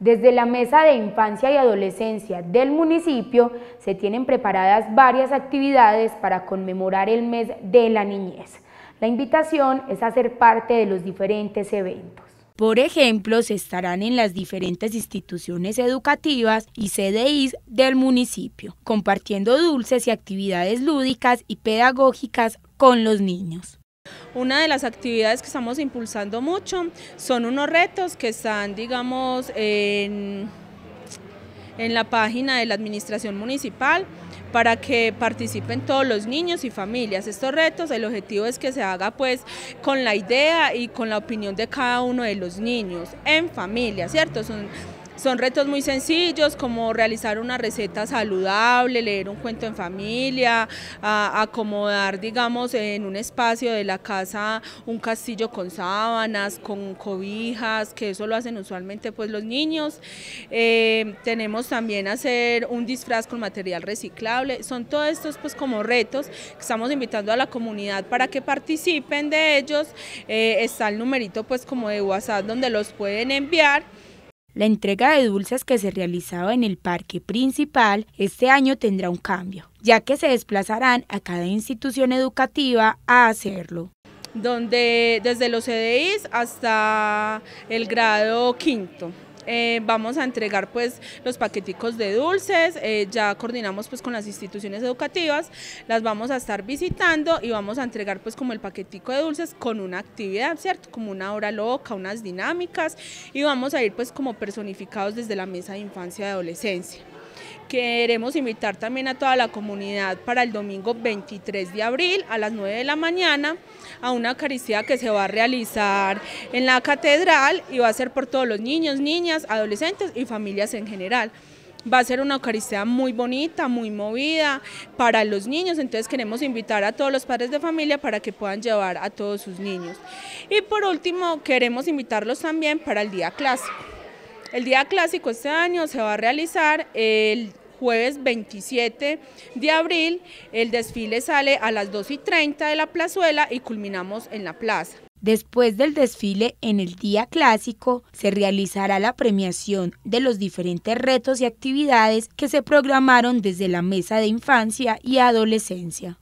Desde la Mesa de Infancia y Adolescencia del municipio se tienen preparadas varias actividades para conmemorar el mes de la niñez. La invitación es a ser parte de los diferentes eventos. Por ejemplo, se estarán en las diferentes instituciones educativas y CDIs del municipio, compartiendo dulces y actividades lúdicas y pedagógicas con los niños. Una de las actividades que estamos impulsando mucho son unos retos que están, digamos, en, la página de la Administración Municipal para que participen todos los niños y familias. Estos retos, el objetivo es que se haga pues con la idea y con la opinión de cada uno de los niños en familia, ¿cierto? Son son retos muy sencillos como realizar una receta saludable, leer un cuento en familia, acomodar, digamos, en un espacio de la casa un castillo con sábanas, con cobijas, que eso lo hacen usualmente pues los niños. Eh, tenemos también hacer un disfraz con material reciclable. Son todos estos pues como retos que estamos invitando a la comunidad para que participen de ellos. Eh, está el numerito pues como de WhatsApp donde los pueden enviar. La entrega de dulces que se realizaba en el parque principal este año tendrá un cambio, ya que se desplazarán a cada institución educativa a hacerlo. Donde desde los CDIs hasta el grado quinto. Eh, vamos a entregar pues los paqueticos de dulces, eh, ya coordinamos pues con las instituciones educativas, las vamos a estar visitando y vamos a entregar pues como el paquetico de dulces con una actividad, ¿cierto? Como una hora loca, unas dinámicas y vamos a ir pues como personificados desde la mesa de infancia y adolescencia. Queremos invitar también a toda la comunidad para el domingo 23 de abril a las 9 de la mañana a una Eucaristía que se va a realizar en la catedral y va a ser por todos los niños, niñas, adolescentes y familias en general. Va a ser una Eucaristía muy bonita, muy movida para los niños, entonces queremos invitar a todos los padres de familia para que puedan llevar a todos sus niños. Y por último, queremos invitarlos también para el Día Clásico. El Día Clásico este año se va a realizar el jueves 27 de abril. El desfile sale a las 2 y 30 de la plazuela y culminamos en la plaza. Después del desfile en el día clásico, se realizará la premiación de los diferentes retos y actividades que se programaron desde la mesa de infancia y adolescencia.